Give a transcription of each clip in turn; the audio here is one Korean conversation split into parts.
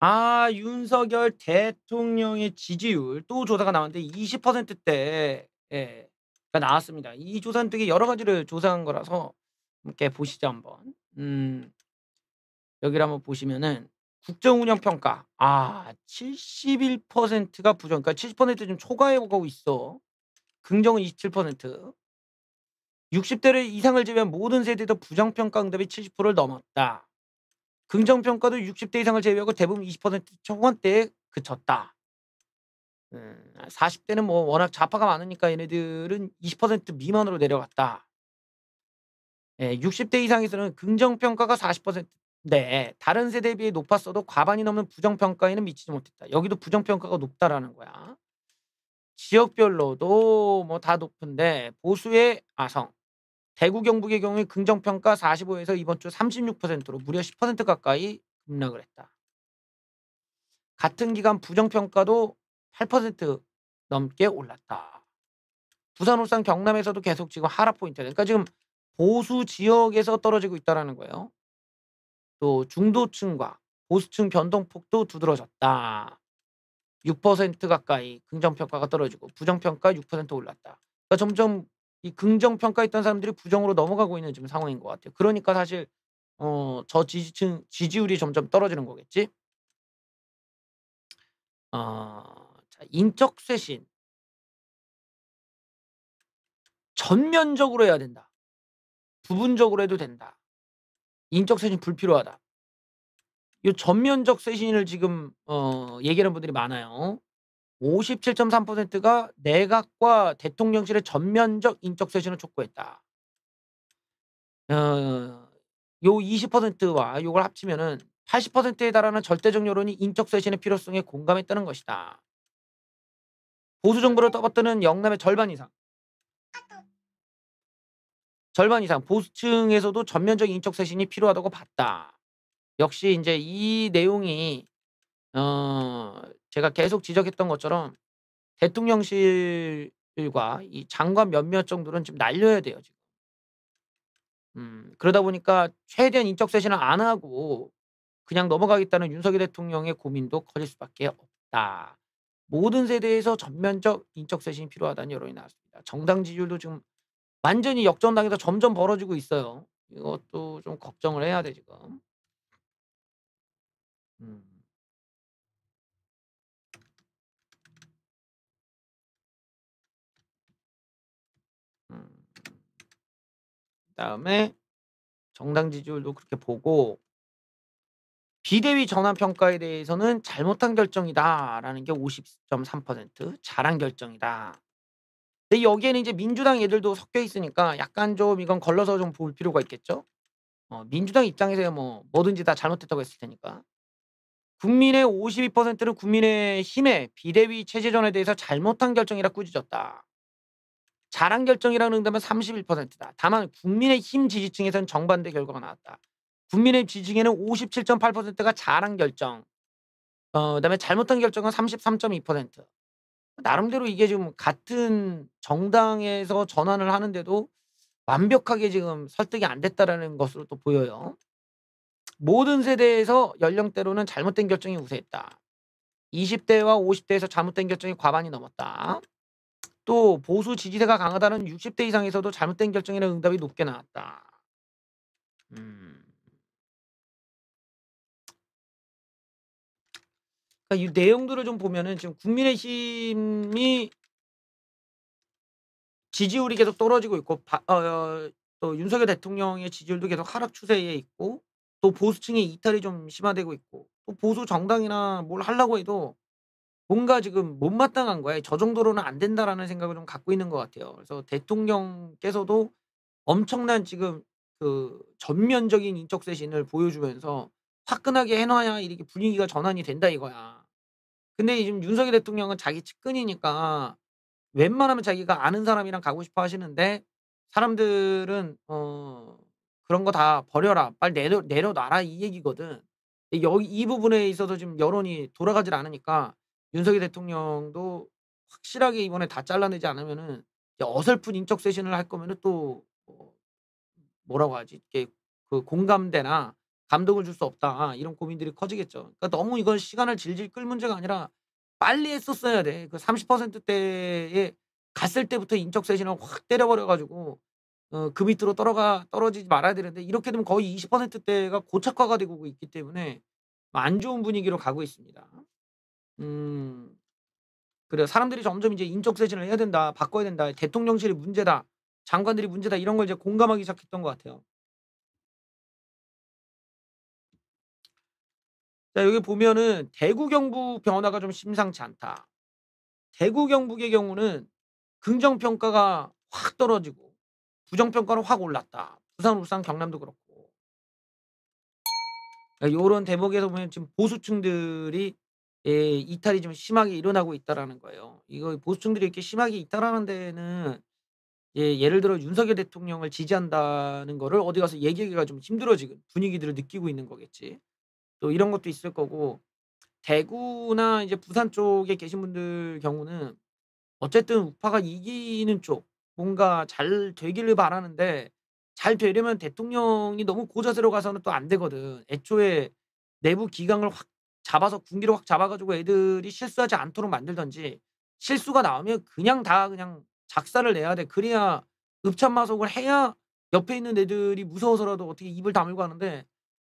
아, 윤석열 대통령의 지지율 또 조사가 나왔는데 20%대 예, 가 나왔습니다. 이 조사는 되게 여러 가지를 조사한 거라서 이렇게 보시죠 한번. 음, 여기를 한번 보시면은 국정운영평가 아 71%가 부정, 그러니까 70%좀 초과해 가고 있어. 긍정은 27%. 60대를 이상을 제외한 모든 세대도 부정평가 응답이 70%를 넘었다. 긍정평가도 60대 이상을 제외하고 대부분 20% 초반대에 그쳤다. 음, 40대는 뭐 워낙 좌파가 많으니까 얘네들은 20% 미만으로 내려갔다. 예, 60대 이상에서는 긍정평가가 4 0 네, 다른 세대에 비해 높았어도 과반이 넘는 부정평가에는 미치지 못했다. 여기도 부정평가가 높다라는 거야. 지역별로도 뭐 다 높은데 보수의 아성, 대구 경북의 경우에 긍정평가 45에서 이번 주 36%로 무려 10% 가까이 급락을 했다. 같은 기간 부정평가도 8% 넘게 올랐다. 부산, 울산, 경남에서도 계속 지금 하락 포인트. 그러니까 지금 보수 지역에서 떨어지고 있다라는 거예요. 또 중도층과 보수층 변동폭도 두드러졌다. 6% 가까이 긍정평가가 떨어지고 부정평가 6% 올랐다. 그러니까 점점 이 긍정 평가했던 사람들이 부정으로 넘어가고 있는 지금 상황인 것 같아요. 그러니까 사실 어, 저 지지층 지지율이 점점 떨어지는 거겠지. 어, 자, 인적 쇄신 전면적으로 해야 된다. 부분적으로 해도 된다. 인적 쇄신 불필요하다. 이 전면적 쇄신을 지금 어, 얘기하는 분들이 많아요. 57.3%가 내각과 대통령실의 전면적 인적 쇄신을 촉구했다. 어, 요 20%와 요걸 합치면은 80%에 달하는 절대적 여론이 인적 쇄신의 필요성에 공감했다는 것이다. 보수 정부를 떠받드는 영남의 절반 이상. 절반 이상 보수층에서도 전면적 인적 쇄신이 필요하다고 봤다. 역시 이제 이 내용이 어, 제가 계속 지적했던 것처럼 대통령실과 이 장관 몇몇 정도는 지금 날려야 돼요 지금. 음, 그러다 보니까 최대한 인적 쇄신을 안 하고 그냥 넘어가겠다는 윤석열 대통령의 고민도 커질 수밖에 없다. 모든 세대에서 전면적 인적 쇄신이 필요하다는 여론이 나왔습니다. 정당 지지율도 지금 완전히 역전당해서 점점 벌어지고 있어요. 이것도 좀 걱정을 해야 돼 지금. 음. 그다음에 정당 지지율도 그렇게 보고 비대위 전환 평가에 대해서는 잘못한 결정이다라는 게 50.3%, 잘한 결정이다. 근데 여기에는 이제 민주당 애들도 섞여 있으니까 약간 좀 이건 걸러서 좀 볼 필요가 있겠죠. 어, 민주당 입장에서야 뭐 뭐든지 다 잘못했다고 했을 테니까. 국민의 52%는 국민의 힘에 비대위 체제전에 대해서 잘못한 결정이라 꾸짖었다. 자랑 결정이라는 응답은 31%다. 다만 국민의힘 지지층에서는 정반대 결과가 나왔다. 국민의 지지층에는 57.8%가 자랑 결정, 어, 그다음에 잘못한 결정은 33.2%. 나름대로 이게 지금 같은 정당에서 전환을 하는데도 완벽하게 지금 설득이 안 됐다라는 것으로 또 보여요. 모든 세대에서 연령대로는 잘못된 결정이 우세했다. 20대와 50대에서 잘못된 결정이 과반이 넘었다. 또 보수 지지세가 강하다는 60대 이상에서도 잘못된 결정이라는 응답이 높게 나왔다. 음. 그러니까 이 내용들을 좀 보면은 지금 국민의힘이 지지율이 계속 떨어지고 있고 바, 어, 어, 또 윤석열 대통령의 지지율도 계속 하락 추세에 있고 또 보수층의 이탈이 좀 심화되고 있고 또 보수 정당이나 뭘 하려고 해도 뭔가 지금 못마땅한 거에요저 정도로는 안 된다라는 생각을 좀 갖고 있는 것 같아요. 그래서 대통령께서도 엄청난 지금 그 전면적인 인적 쇄신을 보여주면서 화끈하게 해놔야 이렇게 분위기가 전환이 된다 이거야. 근데 지금 윤석열 대통령은 자기 측근이니까 웬만하면 자기가 아는 사람이랑 가고 싶어 하시는데 사람들은 어 그런 거 다 버려라 빨리 내려 내려놔라 이 얘기거든. 여기 이 부분에 있어서 지금 여론이 돌아가질 않으니까 윤석열 대통령도 확실하게 이번에 다 잘라내지 않으면은 어설픈 인적 쇄신을 할 거면은 또 뭐 뭐라고 하지 이게 그 공감대나 감동을 줄 수 없다 이런 고민들이 커지겠죠. 그러니까 너무 이건 시간을 질질 끌 문제가 아니라 빨리 했었어야 돼. 그 30%대에 갔을 때부터 인적 쇄신을 확 때려버려가지고 어, 그 밑으로 떨어가 떨어지지 말아야 되는데 이렇게 되면 거의 20%대가 고착화가 되고 있기 때문에 안 좋은 분위기로 가고 있습니다. 음. 그래 사람들이 점점 이제 인적 쇄신을 해야 된다, 바꿔야 된다, 대통령실이 문제다, 장관들이 문제다 이런 걸 이제 공감하기 시작했던 것 같아요. 자 여기 보면은 대구 경북 변화가 좀 심상치 않다. 대구 경북의 경우는 긍정 평가가 확 떨어지고 부정 평가는 확 올랐다. 부산, 울산, 경남도 그렇고. 이런 아, 대목에서 보면 지금 보수층들이 예, 이탈이 좀 심하게 일어나고 있다라는 거예요. 이거 보수층들이 이렇게 심하게 이탈하는 데는 예, 예를 들어 윤석열 대통령을 지지한다는 거를 어디 가서 얘기하기가 좀 힘들어지는 분위기들을 느끼고 있는 거겠지. 또 이런 것도 있을 거고 대구나 이제 부산 쪽에 계신 분들 경우는 어쨌든 우파가 이기는 쪽 뭔가 잘 되기를 바라는데 잘 되려면 대통령이 너무 고자세로 가서는 또 안 되거든. 애초에 내부 기강을 확 잡아서 군기로 확 잡아가지고 애들이 실수하지 않도록 만들던지 실수가 나오면 그냥 다 그냥 작사를 내야 돼. 그래야 읍참마속을 해야 옆에 있는 애들이 무서워서라도 어떻게 입을 다물고 하는데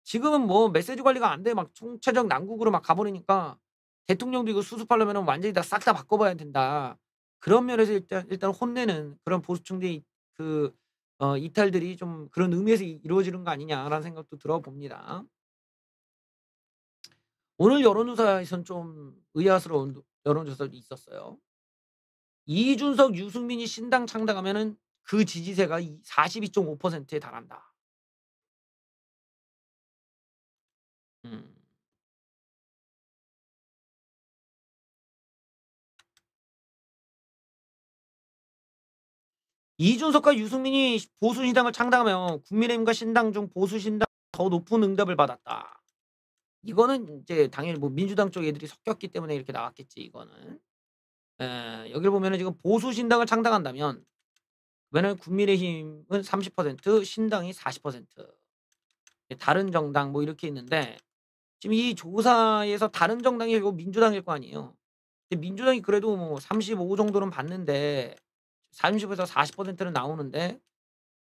지금은 뭐 메시지 관리가 안 돼. 막 총체적 난국으로 막 가버리니까 대통령도 이거 수습하려면 완전히 다 싹 다 바꿔봐야 된다. 그런 면에서 일단, 일단 혼내는 그런 보수층들의 그 어, 이탈들이 좀 그런 의미에서 이루어지는 거 아니냐라는 생각도 들어봅니다. 오늘 여론조사에서는좀 의아스러운 여론조사도 있었어요. 이준석, 유승민이 신당 창당하면은 그 지지세가 42.5%에 달한다. 음. 이준석과 유승민이 보수신당을 창당하면 국민의힘과 신당 중 보수신당 더 높은 응답을 받았다. 이거는 이제 당연히 뭐 민주당 쪽 애들이 섞였기 때문에 이렇게 나왔겠지 이거는. 에, 예, 여기를 보면은 지금 보수 신당을 창당한다면 왜냐면 국민의힘은 30% 신당이 40% 다른 정당 뭐 이렇게 있는데 지금 이 조사에서 다른 정당이 결국 민주당일 거 아니에요. 근데 민주당이 그래도 뭐 35 정도는 받는데 30에서 40%는 나오는데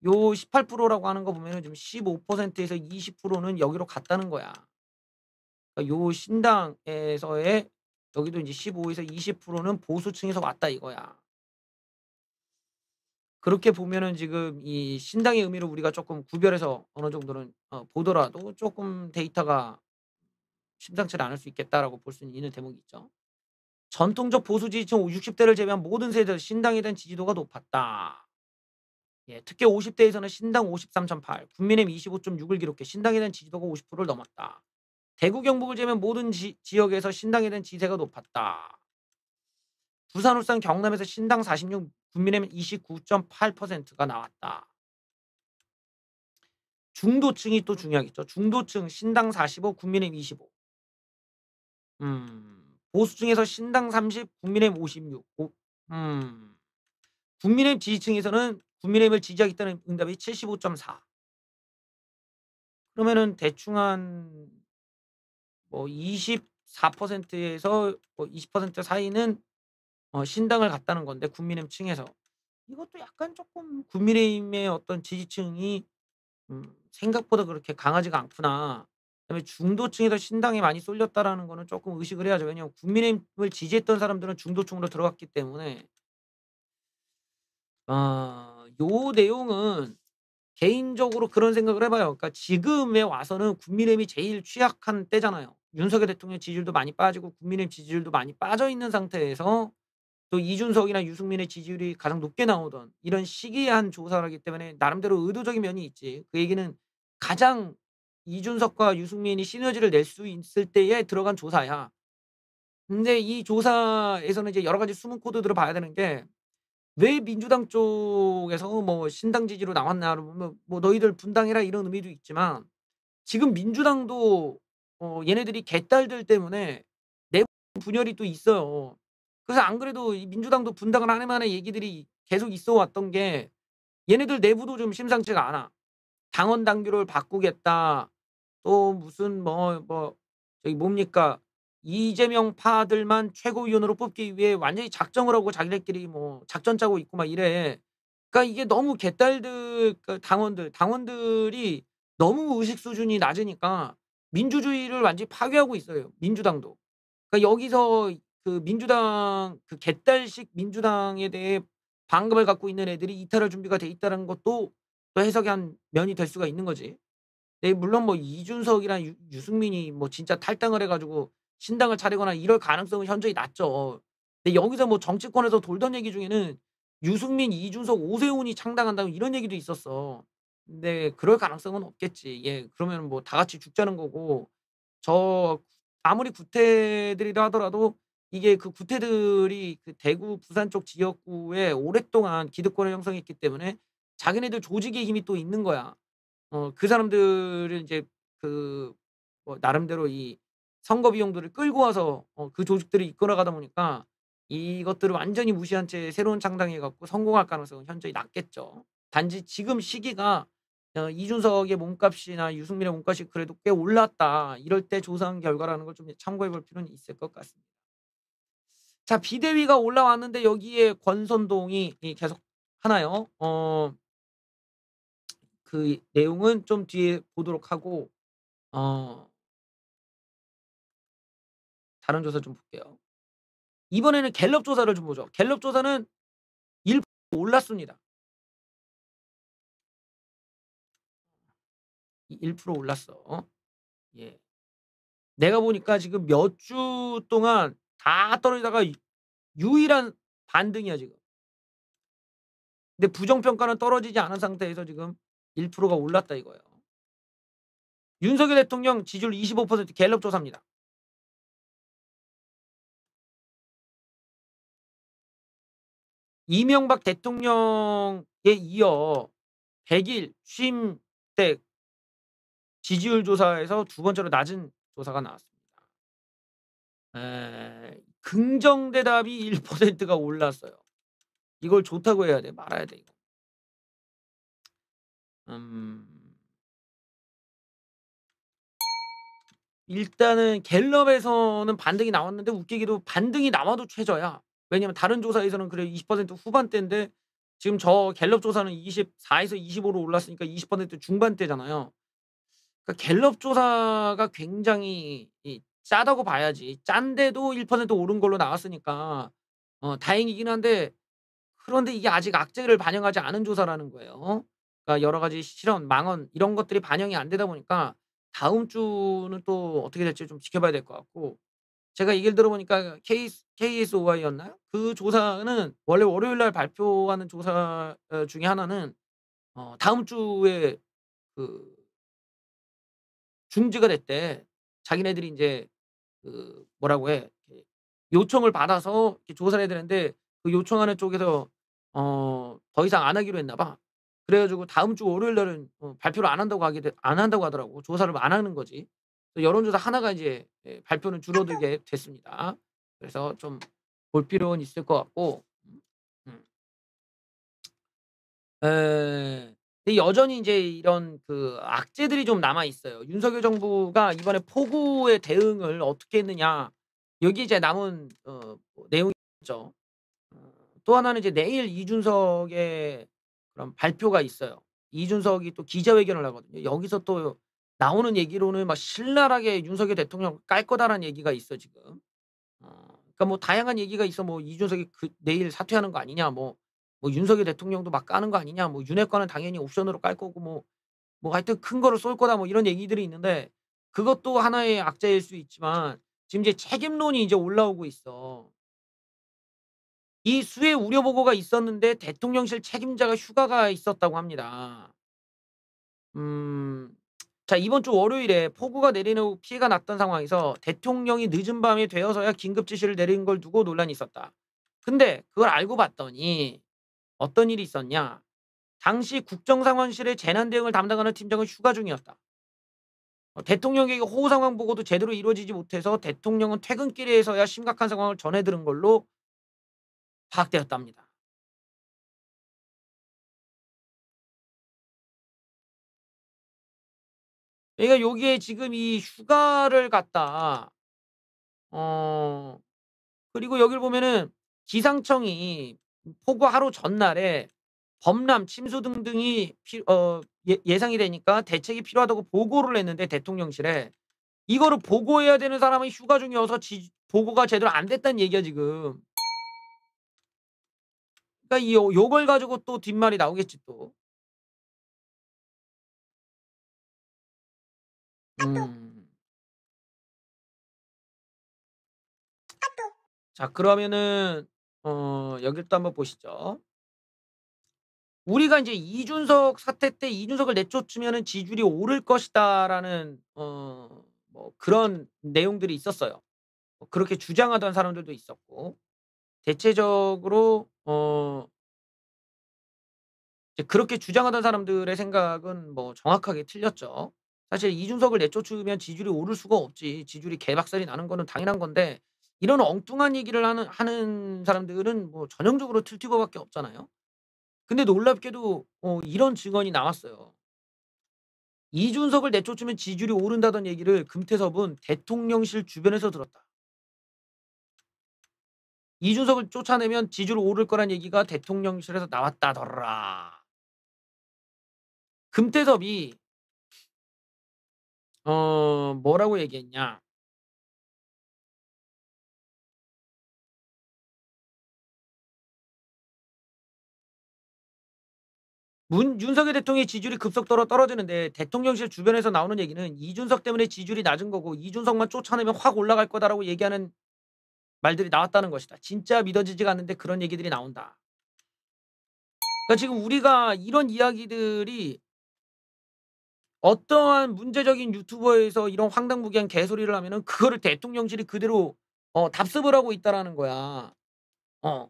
요 18%라고 하는 거 보면은 지금 15%에서 20%는 여기로 갔다는 거야. 그러니까 요 신당에서의 여기도 이제 15에서 20%는 보수층에서 왔다 이거야. 그렇게 보면은 지금 이 신당의 의미를 우리가 조금 구별해서 어느 정도는 어, 보더라도 조금 데이터가 심상치 않을 수 있겠다라고 볼 수 있는 대목이 있죠. 전통적 보수 지지층 60대를 제외한 모든 세대들 신당에 대한 지지도가 높았다. 예, 특히 50대에서는 신당 53.8, 국민의힘 25.6을 기록해 신당에 대한 지지도가 50%를 넘었다. 대구 경북을 제외한 모든 지, 역에서 신당에 대한 지세가 높았다. 부산 울산 경남에서 신당 46 국민의힘 29.8%가 나왔다. 중도층이 또 중요하겠죠. 중도층 신당 45 국민의힘 25. 음, 보수 중에서 신당 30 국민의힘 56. 오, 음. 국민의힘 지지층에서는 국민의힘을 지지하겠다는 응답이 75.4. 그러면은 대충 한뭐 24%에서 뭐20% 사이는 어, 신당을 갔다는 건데 국민의힘 층에서 이것도 약간 조금 국민의힘의 어떤 지지층이 음, 생각보다 그렇게 강하지가 않구나. 그다음에 중도층에서 신당이 많이 쏠렸다라는 거는 조금 의식을 해야죠. 왜냐하면 국민의힘을 지지했던 사람들은 중도층으로 들어갔기 때문에 어, 요 내용은 개인적으로 그런 생각을 해봐요. 그러니까 지금에 와서는 국민의힘이 제일 취약한 때잖아요. 윤석열 대통령 지지율도 많이 빠지고 국민의힘 지지율도 많이 빠져 있는 상태에서 또 이준석이나 유승민의 지지율이 가장 높게 나오던 이런 시기에 한 조사를 하기 때문에 나름대로 의도적인 면이 있지. 그 얘기는 가장 이준석과 유승민이 시너지를 낼 수 있을 때에 들어간 조사야. 근데 이 조사에서는 이제 여러 가지 숨은 코드들을 봐야 되는 게왜 민주당 쪽에서 뭐 신당 지지로 나왔냐뭐 뭐, 뭐 너희들 분당해라 이런 의미도 있지만 지금 민주당도 어 얘네들이 개딸들 때문에 내부 분열이 또 있어요. 그래서 안 그래도 민주당도 분당을 하는 만한 얘기들이 계속 있어 왔던 게 얘네들 내부도 좀 심상치가 않아. 당원 당규를 바꾸겠다. 또 무슨 뭐뭐 뭐 저기 뭡니까 이재명 파들만 최고위원으로 뽑기 위해 완전히 작정을 하고 자기네끼리 뭐 작전 짜고 있고 막 이래. 그러니까 이게 너무 개딸들 그러니까 당원들 당원들이 너무 의식 수준이 낮으니까 민주주의를 완전히 파괴하고 있어요. 민주당도. 그러니까 여기서 그 민주당 그 개딸식 민주당에 대해 방금을 갖고 있는 애들이 이탈할 준비가 돼 있다는 것도 또 해석의 한 면이 될 수가 있는 거지. 네, 물론 뭐 이준석이랑 유, 유승민이 뭐 진짜 탈당을 해가지고 신당을 차리거나 이럴 가능성은 현저히 낮죠. 근데 여기서 뭐 정치권에서 돌던 얘기 중에는 유승민, 이준석, 오세훈이 창당한다면 이런 얘기도 있었어. 근데 그럴 가능성은 없겠지. 예, 그러면 뭐 다 같이 죽자는 거고 저 아무리 구태들이라 하더라도 이게 그 구태들이 그 대구, 부산 쪽 지역구에 오랫동안 기득권을 형성했기 때문에 자기네들 조직의 힘이 또 있는 거야. 어, 그사람들은 이제 그뭐 나름대로 이 선거 비용들을 끌고 와서 어, 그 조직들을 이끌어가다 보니까 이것들을 완전히 무시한 채 새로운 창당해 갖고 성공할 가능성은 현저히 낮겠죠. 단지 지금 시기가 어, 이준석의 몸값이나 유승민의 몸값이 그래도 꽤 올랐다. 이럴 때 조사한 결과라는 걸 좀 참고해 볼 필요는 있을 것 같습니다. 자, 비대위가 올라왔는데 여기에 권선동이 계속 하나요? 어, 그 내용은 좀 뒤에 보도록 하고, 어, 다른 조사 좀 볼게요. 이번에는 갤럽 조사를 좀 보죠. 갤럽 조사는 1% 올랐습니다. 1% 올랐어. 예. 내가 보니까 지금 몇 주 동안 다 떨어지다가 유일한 반등이야 지금. 근데 부정평가는 떨어지지 않은 상태에서 지금 1%가 올랐다 이거예요. 윤석열 대통령 지지율 25% 갤럽 조사입니다. 이명박 대통령에 이어 100일 취임 때 지지율 조사에서 두 번째로 낮은 조사가 나왔습니다. 에, 긍정 대답이 1%가 올랐어요. 이걸 좋다고 해야 돼 말아야 돼이 음, 일단은 갤럽에서는 반등이 나왔는데 웃기기도 반등이 남아도 최저야. 왜냐면 다른 조사에서는 그래 20% 후반대인데 지금 저 갤럽 조사는 24에서 25로 올랐으니까 20% 중반대잖아요. 그러니까 갤럽 조사가 굉장히 짜다고 봐야지. 짠데도 1% 오른 걸로 나왔으니까 어, 다행이긴 한데 그런데 이게 아직 악재를 반영하지 않은 조사라는 거예요. 어? 그러니까 여러 가지 실현, 망언 이런 것들이 반영이 안 되다 보니까 다음 주는 또 어떻게 될지 좀 지켜봐야 될 것 같고 제가 얘기를 들어보니까 케 KSOI였나요? 그 조사는 원래 월요일 날 발표하는 조사 어, 중에 하나는 어, 다음 주에 그 중지가 됐대. 자기네들이 이제 그 뭐라고 해 요청을 받아서 조사를 해야 되는데 그 요청하는 쪽에서 어, 더 이상 안 하기로 했나 봐. 그래가지고 다음 주 월요일 날은 어, 발표를 안 한다고 하게 돼, 안 한다고 하더라고. 조사를 안 하는 거지. 여론조사 하나가 이제 예, 발표는 줄어들게 됐습니다. 그래서 좀 볼 필요는 있을 것 같고 음. 음. 에, 여전히 이제 이런 그 악재들이 좀 남아 있어요. 윤석열 정부가 이번에 폭우의 대응을 어떻게 했느냐 여기 이제 남은 어, 뭐 내용이죠. 어, 또 하나는 이제 내일 이준석의 그런 발표가 있어요. 이준석이 또 기자회견을 하거든요. 여기서 또 나오는 얘기로는 막 신랄하게 윤석열 대통령 깔 거다라는 얘기가 있어 지금. 어, 그러니까 뭐 다양한 얘기가 있어 뭐 이준석이 그 내일 사퇴하는 거 아니냐 뭐, 뭐 윤석열 대통령도 막 까는 거 아니냐 뭐 윤핵관은 당연히 옵션으로 깔 거고 뭐뭐 뭐 하여튼 큰 거를 쏠 거다 뭐 이런 얘기들이 있는데 그것도 하나의 악재일 수 있지만 지금 이제 책임론이 이제 올라오고 있어. 이 수해 우려 보고가 있었는데 대통령실 책임자가 휴가가 있었다고 합니다. 음, 자 이번 주 월요일에 폭우가 내린 후 피해가 났던 상황에서 대통령이 늦은 밤이 되어서야 긴급 지시를 내린 걸 두고 논란이 있었다. 근데 그걸 알고 봤더니 어떤 일이 있었냐? 당시 국정상황실의 재난 대응을 담당하는 팀장은 휴가 중이었다. 어, 대통령에게 호우 상황 보고도 제대로 이루어지지 못해서 대통령은 퇴근길에서야 심각한 상황을 전해 들은 걸로 파악되었답니다. 그러니까 여기에 지금 이 휴가를 갔다. 어, 그리고 여기를 보면은 기상청이 폭우 하루 전날에 범람, 침수 등등이 피, 어, 예, 상이 되니까 대책이 필요하다고 보고를 했는데 대통령실에 이거를 보고해야 되는 사람은 휴가 중이어서 지, 보고가 제대로 안 됐다는 얘기야 지금. 그러니까 이 요걸 가지고 또 뒷말이 나오겠지 또. 음. 자, 그러면은 어, 여기를 한번 보시죠. 우리가 이제 이준석 사태 때 이준석을 내쫓으면은 지지율이 오를 것이다라는 어, 뭐 그런 내용들이 있었어요. 뭐 그렇게 주장하던 사람들도 있었고 대체적으로 어, 그렇게 주장하던 사람들의 생각은 뭐 정확하게 틀렸죠. 사실 이준석을 내쫓으면 지지율이 오를 수가 없지. 지지율이 개박살이 나는 거는 당연한 건데 이런 엉뚱한 얘기를 하는 하는 사람들은 뭐 전형적으로 틀티버밖에 없잖아요. 근데 놀랍게도 어, 이런 증언이 나왔어요. 이준석을 내쫓으면 지지율이 오른다던 얘기를 금태섭은 대통령실 주변에서 들었다. 이준석을 쫓아내면 지지율 오를 거란 얘기가 대통령실에서 나왔다더라. 금태섭이 어 뭐라고 얘기했냐? 문 윤석열 대통령의 지지율이 급속도로 떨어지는데 대통령실 주변에서 나오는 얘기는 이준석 때문에 지지율이 낮은 거고 이준석만 쫓아내면 확 올라갈 거다라고 얘기하는 말들이 나왔다는 것이다. 진짜 믿어지지가 않는데 그런 얘기들이 나온다. 그러니까 지금 우리가 이런 이야기들이 어떠한 문제적인 유튜버에서 이런 황당무계한 개소리를 하면은 그거를 대통령실이 그대로 어, 답습을 하고 있다라는 거야. 어.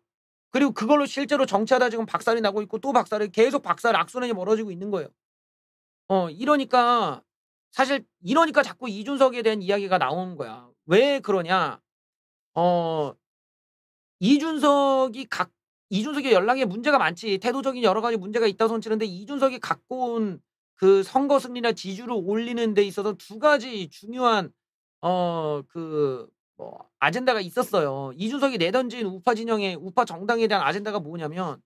그리고 그걸로 실제로 정치하다 지금 박살이 나고 있고 또 박살이 계속 박살 악순환이 벌어지고 있는 거예요. 어, 이러니까 사실 이러니까 자꾸 이준석에 대한 이야기가 나오는 거야. 왜 그러냐? 어, 이준석이 각 이준석의 연락에 문제가 많지 태도적인 여러 가지 문제가 있다고 손치는데 이준석이 갖고 온그 선거 승리나 지주를 올리는 데 있어서 두 가지 중요한 어 그 뭐 아젠다가 있었어요. 이준석이 내던진 우파 진영의 우파 정당에 대한 아젠다가 뭐냐면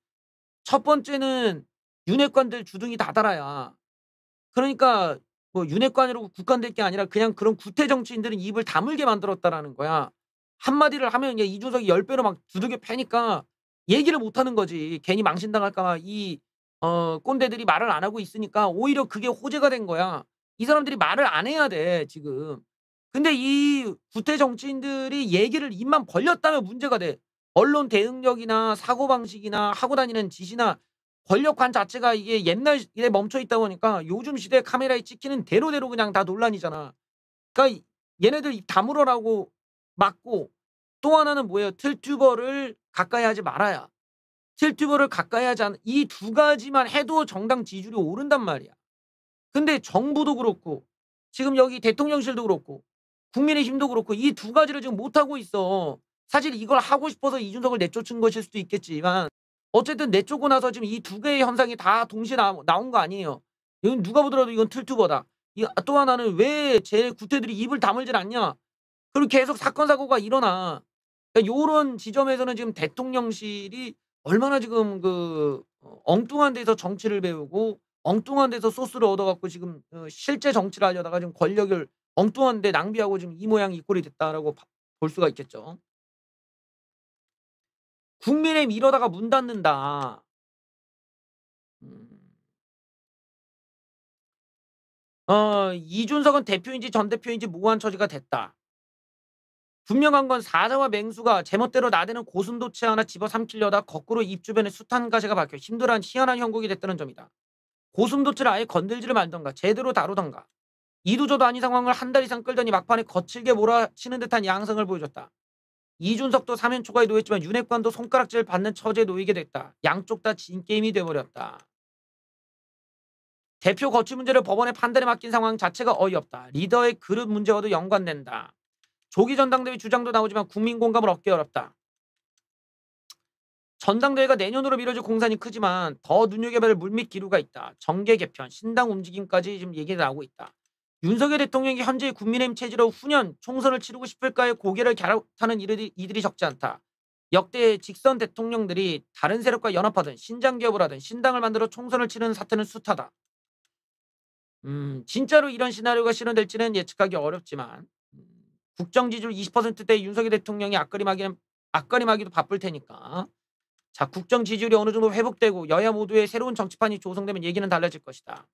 첫 번째는 윤핵관들 주둥이 다 달아야 그러니까 뭐 윤핵관이라고 국관될 게 아니라 그냥 그런 구태 정치인들은 입을 다물게 만들었다라는 거야. 한마디를 하면 이준석이 열배로막 두들겨 패니까 얘기를 못 하는 거지. 괜히 망신당할까 봐이 어, 꼰대들이 말을 안 하고 있으니까 오히려 그게 호재가 된 거야. 이 사람들이 말을 안 해야 돼, 지금. 근데 이 구태 정치인들이 얘기를 입만 벌렸다면 문제가 돼. 언론 대응력이나 사고방식이나 하고 다니는 짓이나 권력관 자체가 이게 옛날 일에 멈춰 있다 보니까 요즘 시대 카메라에 찍히는 대로대로 그냥 다 논란이잖아. 그러니까 얘네들 입 다물어라고 막고 또 하나는 뭐예요? 틀튜버를 가까이 하지 말아야. 틸튜버를 가까이 하지 않는 이두 가지만 해도 정당 지지율이 오른단 말이야. 근데 정부도 그렇고 지금 여기 대통령실도 그렇고 국민의힘도 그렇고 이 두 가지를 지금 못하고 있어. 사실 이걸 하고 싶어서 이준석을 내쫓은 것일 수도 있겠지만 어쨌든 내쫓고 나서 지금 이 두 개의 현상이 다 동시에 나, 나온 거 아니에요. 이건 누가 보더라도 이건 틀투버다또 하나는 왜 제 구태들이 입을 다물질 않냐. 그리고 계속 사건 사고가 일어나. 그러니까 이런 지점에서는 지금 대통령실이 얼마나 지금 그 어, 엉뚱한 데서 정치를 배우고 엉뚱한 데서 소스를 얻어갖고 지금 어, 실제 정치를 하려다가 지금 권력을 엉뚱한 데 낭비하고 지금 이 모양 이 꼴이 됐다라고 볼 수가 있겠죠. 국민의힘 이러다가 문 닫는다. 음. 어, 이준석은 대표인지 전 대표인지 무한 처지가 됐다. 분명한 건 사자와 맹수가 제멋대로 나대는 고슴도치 하나 집어삼키려다 거꾸로 입 주변에 숱한 가시가 박혀 힘들한 희한한 형국이 됐다는 점이다. 고슴도치를 아예 건들지를 말던가 제대로 다루던가 이도저도 아닌 상황을 한 달 이상 끌더니 막판에 거칠게 몰아치는 듯한 양상을 보여줬다. 이준석도 사면 초과에 놓였지만 윤핵관도 손가락질 을 받는 처지에 놓이게 됐다. 양쪽 다 진 게임이 돼버렸다. 대표 거취 문제를 법원의 판단에 맡긴 상황 자체가 어이없다. 리더의 그릇 문제와도 연관된다. 조기 전당대회 주장도 나오지만 국민 공감을 얻기 어렵다. 전당대회가 내년으로 미뤄질 공산이 크지만 더 눈여겨봐야 물밑 기류가 있다. 정계 개편, 신당 움직임까지 지금 얘기가 나오고 있다. 윤석열 대통령이 현재의 국민의힘 체제로 후년 총선을 치르고 싶을까에 고개를 갸웃하는 이들이, 이들이 적지 않다. 역대 직선 대통령들이 다른 세력과 연합하든 신장기업을 하든 신당을 만들어 총선을 치르는 사태는 숱하다. 음, 진짜로 이런 시나리오가 실현될지는 예측하기 어렵지만 국정 지지율 20%대 윤석열 대통령이 앞거림하기는 앞거림하기도 바쁠 테니까. 자, 국정 지지율이 어느 정도 회복되고 여야 모두의 새로운 정치판이 조성되면 얘기는 달라질 것이다.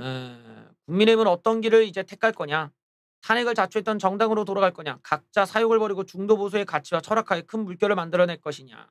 에, 국민의힘은 어떤 길을 이제 택할 거냐? 탄핵을 자초했던 정당으로 돌아갈 거냐? 각자 사욕을 버리고 중도 보수의 가치와 철학하에 큰 물결을 만들어낼 것이냐?